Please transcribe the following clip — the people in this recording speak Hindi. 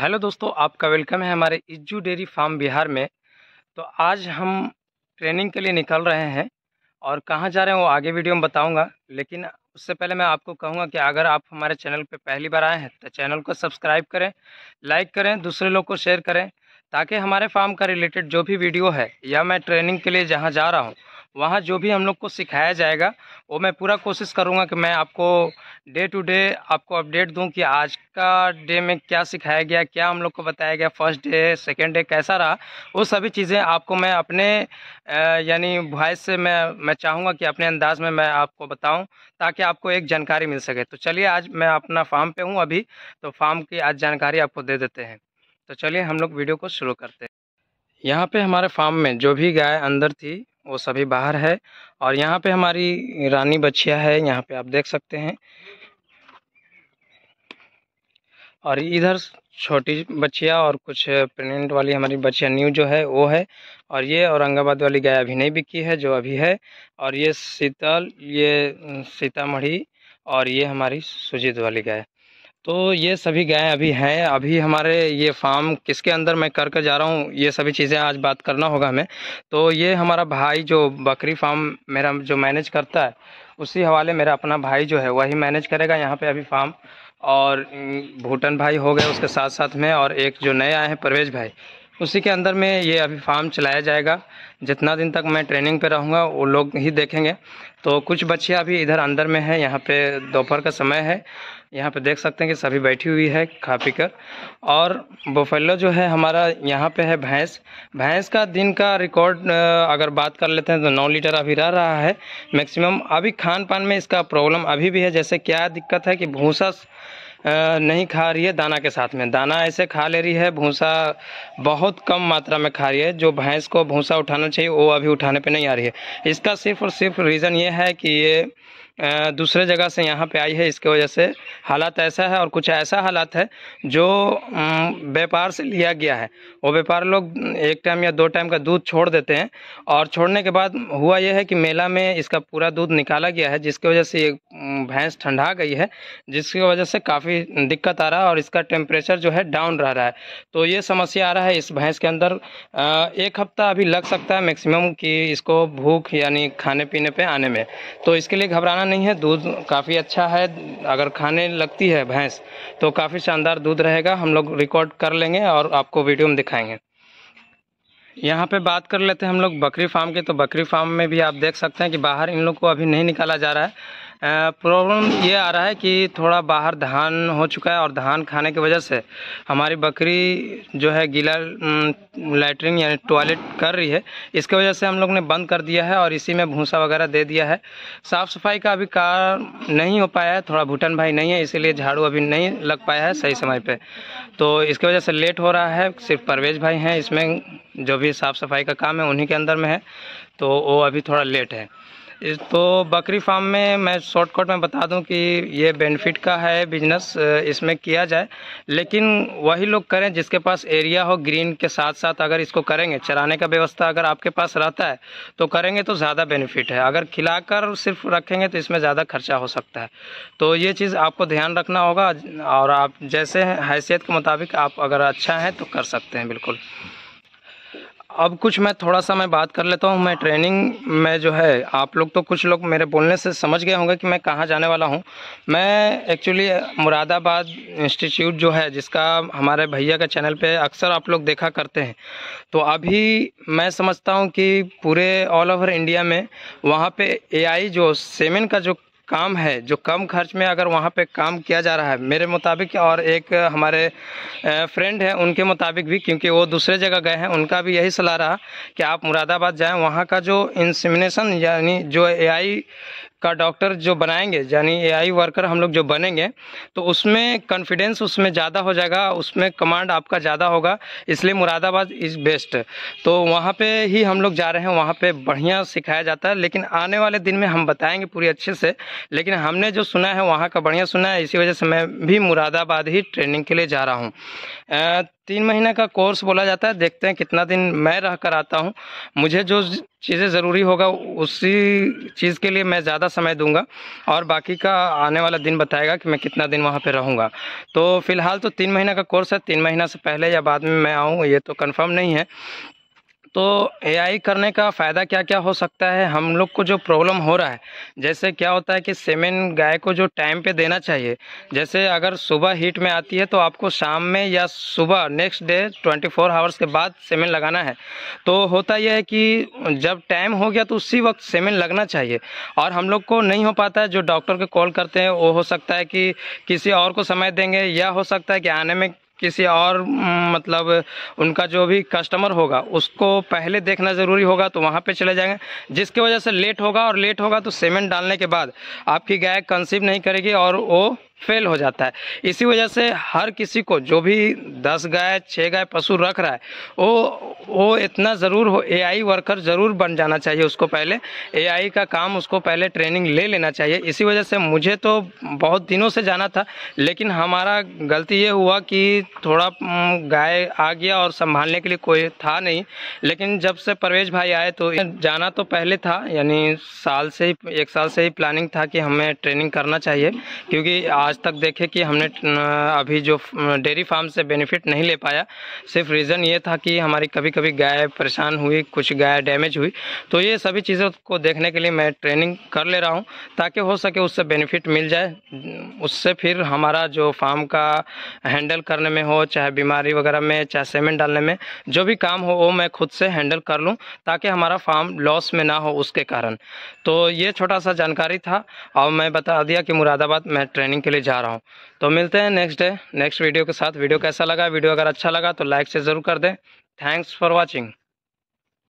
हेलो दोस्तों आपका वेलकम है हमारे इज्जू डेयरी फार्म बिहार में तो आज हम ट्रेनिंग के लिए निकल रहे हैं और कहाँ जा रहे हैं वो आगे वीडियो में बताऊंगा लेकिन उससे पहले मैं आपको कहूँगा कि अगर आप हमारे चैनल पर पहली बार आए हैं तो चैनल को सब्सक्राइब करें लाइक करें दूसरे लोग को शेयर करें ताकि हमारे फार्म का रिलेटेड जो भी वीडियो है या मैं ट्रेनिंग के लिए जहाँ जा रहा हूँ वहाँ जो भी हम लोग को सिखाया जाएगा वो मैं पूरा कोशिश करूँगा कि मैं आपको डे टू डे आपको अपडेट दूं कि आज का डे में क्या सिखाया गया क्या हम लोग को बताया गया फर्स्ट डे सेकेंड डे कैसा रहा वो सभी चीज़ें आपको मैं अपने यानी वॉइस से मैं मैं चाहूँगा कि अपने अंदाज में मैं आपको बताऊँ ताकि आपको एक जानकारी मिल सके तो चलिए आज मैं अपना फार्म पर हूँ अभी तो फार्म की आज जानकारी आपको दे देते हैं तो चलिए हम लोग वीडियो को शुरू करते हैं यहाँ पे हमारे फार्म में जो भी गाय अंदर थी वो सभी बाहर है और यहाँ पे हमारी रानी बच्चिया है यहाँ पे आप देख सकते हैं और इधर छोटी बच्चिया और कुछ प्रेगनेंट वाली हमारी बच्चिया न्यू जो है वो है और ये औरंगाबाद वाली गाय अभी नहीं बिकी है जो अभी है और ये शीतल ये सीतामढ़ी और ये हमारी सुजीत वाली गाय तो ये सभी गाय अभी हैं अभी हमारे ये फार्म किसके अंदर मैं कर कर जा रहा हूँ ये सभी चीज़ें आज बात करना होगा हमें तो ये हमारा भाई जो बकरी फार्म मेरा जो मैनेज करता है उसी हवाले मेरा अपना भाई जो है वही मैनेज करेगा यहाँ पे अभी फार्म और भूटन भाई हो गए उसके साथ साथ में और एक जो नए आए हैं परवेज भाई उसी के अंदर में ये अभी फार्म चलाया जाएगा जितना दिन तक मैं ट्रेनिंग पे रहूँगा वो लोग ही देखेंगे तो कुछ बच्चियाँ अभी इधर अंदर में है यहाँ पे दोपहर का समय है यहाँ पे देख सकते हैं कि सभी बैठी हुई है खा पी कर और बोफेलो जो है हमारा यहाँ पे है भैंस भैंस का दिन का रिकॉर्ड अगर बात कर लेते हैं तो नौ लीटर अभी रह रहा है मैक्सिमम अभी खान पान में इसका प्रॉब्लम अभी भी है जैसे क्या दिक्कत है कि भूसा नहीं खा रही है दाना के साथ में दाना ऐसे खा ले रही है भूसा बहुत कम मात्रा में खा रही है जो भैंस को भूसा उठाना चाहिए वो अभी उठाने पे नहीं आ रही है इसका सिर्फ और सिर्फ रीज़न ये है कि ये दूसरे जगह से यहाँ पे आई है इसके वजह से हालात ऐसा है और कुछ ऐसा हालात है जो व्यापार से लिया गया है वो व्यापार लोग एक टाइम या दो टाइम का दूध छोड़ देते हैं और छोड़ने के बाद हुआ यह है कि मेला में इसका पूरा दूध निकाला गया है जिसकी वजह से ये भैंस ठंडा गई है जिसकी वजह से काफ़ी काफ़ी दिक्कत आ रहा है और इसका टेम्परेचर जो है डाउन रह रहा है तो ये समस्या आ रहा है इस भैंस के अंदर एक हफ्ता अभी लग सकता है मैक्सिमम कि इसको भूख यानी खाने पीने पे आने में तो इसके लिए घबराना नहीं है दूध काफ़ी अच्छा है अगर खाने लगती है भैंस तो काफ़ी शानदार दूध रहेगा हम लोग रिकॉर्ड कर लेंगे और आपको वीडियो में दिखाएंगे यहाँ पे बात कर लेते हैं हम लोग बकरी फार्म के तो बकरी फार्म में भी आप देख सकते हैं कि बाहर इन लोग को अभी नहीं निकाला जा रहा है प्रॉब्लम ये आ रहा है कि थोड़ा बाहर धान हो चुका है और धान खाने की वजह से हमारी बकरी जो है गीला लैटरिन यानी टॉयलेट कर रही है इसके वजह से हम लोग ने बंद कर दिया है और इसी में भूसा वगैरह दे दिया है साफ़ सफाई का अभी कार नहीं हो पाया है थोड़ा भूटन भाई नहीं है इसीलिए झाड़ू अभी नहीं लग पाया है सही समय पर तो इसके वजह से लेट हो रहा है सिर्फ परवेज भाई हैं इसमें जो भी साफ़ सफाई का काम है उन्हीं के अंदर में है तो वो अभी थोड़ा लेट है इस तो बकरी फार्म में मैं शॉर्टकट में बता दूं कि ये बेनिफिट का है बिजनेस इसमें किया जाए लेकिन वही लोग करें जिसके पास एरिया हो ग्रीन के साथ साथ अगर इसको करेंगे चराने का व्यवस्था अगर आपके पास रहता है तो करेंगे तो ज़्यादा बेनिफिट है अगर खिलाकर सिर्फ रखेंगे तो इसमें ज़्यादा खर्चा हो सकता है तो ये चीज़ आपको ध्यान रखना होगा और आप जैसे हैसियत के मुताबिक आप अगर अच्छा हैं तो कर सकते हैं बिल्कुल अब कुछ मैं थोड़ा सा मैं बात कर लेता हूँ मैं ट्रेनिंग में जो है आप लोग तो कुछ लोग मेरे बोलने से समझ गए होंगे कि मैं कहाँ जाने वाला हूँ मैं एक्चुअली मुरादाबाद इंस्टीट्यूट जो है जिसका हमारे भैया का चैनल पे अक्सर आप लोग देखा करते हैं तो अभी मैं समझता हूँ कि पूरे ऑल ओवर इंडिया में वहाँ पे ए जो सेमिन का जो काम है जो कम खर्च में अगर वहाँ पे काम किया जा रहा है मेरे मुताबिक और एक हमारे फ्रेंड हैं उनके मुताबिक भी क्योंकि वो दूसरे जगह गए हैं उनका भी यही सलाह रहा कि आप मुरादाबाद जाएं वहाँ का जो इंसिमिनेशन यानी जो एआई का डॉक्टर जो बनाएंगे यानी एआई वर्कर हम लोग जो बनेंगे तो उसमें कॉन्फिडेंस उसमें ज़्यादा हो जाएगा उसमें कमांड आपका ज़्यादा होगा इसलिए मुरादाबाद इज़ बेस्ट तो वहाँ पे ही हम लोग जा रहे हैं वहाँ पे बढ़िया सिखाया जाता है लेकिन आने वाले दिन में हम बताएंगे पूरी अच्छे से लेकिन हमने जो सुना है वहाँ का बढ़िया सुना है इसी वजह से मैं भी मुरादाबाद ही ट्रेनिंग के लिए जा रहा हूँ तीन महीने का कोर्स बोला जाता है देखते हैं कितना दिन मैं रह कर आता हूँ मुझे जो चीज़ें ज़रूरी होगा उसी चीज़ के लिए मैं ज़्यादा समय दूंगा और बाकी का आने वाला दिन बताएगा कि मैं कितना दिन वहाँ पे रहूँगा तो फ़िलहाल तो तीन महीने का कोर्स है तीन महीना से पहले या बाद में मैं आऊँ ये तो कन्फर्म नहीं है तो एआई करने का फ़ायदा क्या क्या हो सकता है हम लोग को जो प्रॉब्लम हो रहा है जैसे क्या होता है कि सेमेन गाय को जो टाइम पे देना चाहिए जैसे अगर सुबह हीट में आती है तो आपको शाम में या सुबह नेक्स्ट डे 24 फोर आवर्स के बाद सेमेन लगाना है तो होता यह है कि जब टाइम हो गया तो उसी वक्त सेमेन लगना चाहिए और हम लोग को नहीं हो पाता है जो डॉक्टर को कॉल करते हैं वो हो सकता है कि किसी और को समय देंगे या हो सकता है कि आने में किसी और मतलब उनका जो भी कस्टमर होगा उसको पहले देखना ज़रूरी होगा तो वहाँ पे चले जाएंगे जिसकी वजह से लेट होगा और लेट होगा तो सीमेंट डालने के बाद आपकी गाय कंसीव नहीं करेगी और वो फेल हो जाता है इसी वजह से हर किसी को जो भी दस गाय छः गाय पशु रख रहा है वो वो इतना ज़रूर हो एआई वर्कर ज़रूर बन जाना चाहिए उसको पहले एआई का काम उसको पहले ट्रेनिंग ले लेना चाहिए इसी वजह से मुझे तो बहुत दिनों से जाना था लेकिन हमारा गलती ये हुआ कि थोड़ा गाय आ गया और संभालने के लिए कोई था नहीं लेकिन जब से परवेश भाई आए तो जाना तो पहले था यानी साल से ही एक साल से ही प्लानिंग था कि हमें ट्रेनिंग करना चाहिए क्योंकि आज आज तक देखे कि हमने अभी जो डेयरी फार्म से बेनिफिट नहीं ले पाया सिर्फ रीज़न ये था कि हमारी कभी कभी गाय परेशान हुई कुछ गाय डैमेज हुई तो ये सभी चीज़ों को देखने के लिए मैं ट्रेनिंग कर ले रहा हूँ ताकि हो सके उससे बेनिफिट मिल जाए उससे फिर हमारा जो फार्म का हैंडल करने में हो चाहे बीमारी वगैरह में चाहे सीमेंट डालने में जो भी काम हो वो मैं खुद से हैंडल कर लूँ ताकि हमारा फार्म लॉस में ना हो उसके कारण तो ये छोटा सा जानकारी था और मैं बता दिया कि मुरादाबाद में ट्रेनिंग के लिए जा रहा हूँ तो मिलते हैं नेक्स्ट डे नेक्स्ट वीडियो के साथ वीडियो कैसा लगा वीडियो अगर अच्छा लगा तो लाइक से ज़रूर कर दें थैंक्स फॉर वॉचिंग